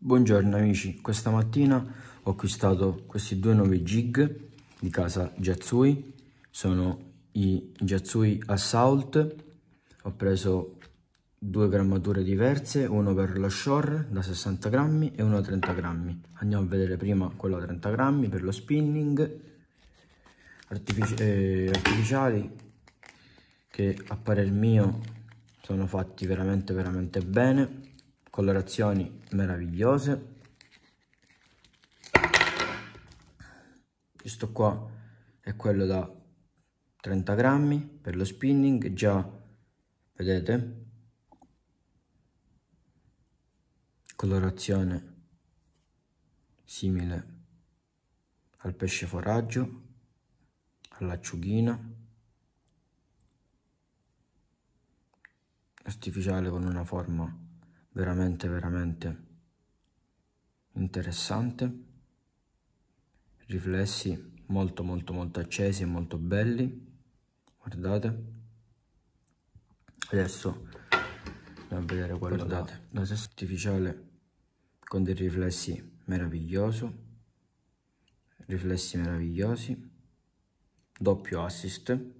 Buongiorno amici, questa mattina ho acquistato questi due nuovi jig di casa Jatsui, sono i Jatsui Assault, ho preso due grammature diverse, uno per lo shore da 60 grammi e uno da 30 grammi. Andiamo a vedere prima quello da 30 grammi per lo spinning, artifici eh, artificiali che a parer mio sono fatti veramente veramente bene colorazioni meravigliose questo qua è quello da 30 grammi per lo spinning già vedete colorazione simile al pesce foraggio all'acciughina artificiale con una forma veramente veramente interessante riflessi molto molto molto accesi e molto belli guardate adesso andiamo a vedere quello guardate. da, da artificiale con dei riflessi meraviglioso riflessi meravigliosi doppio assist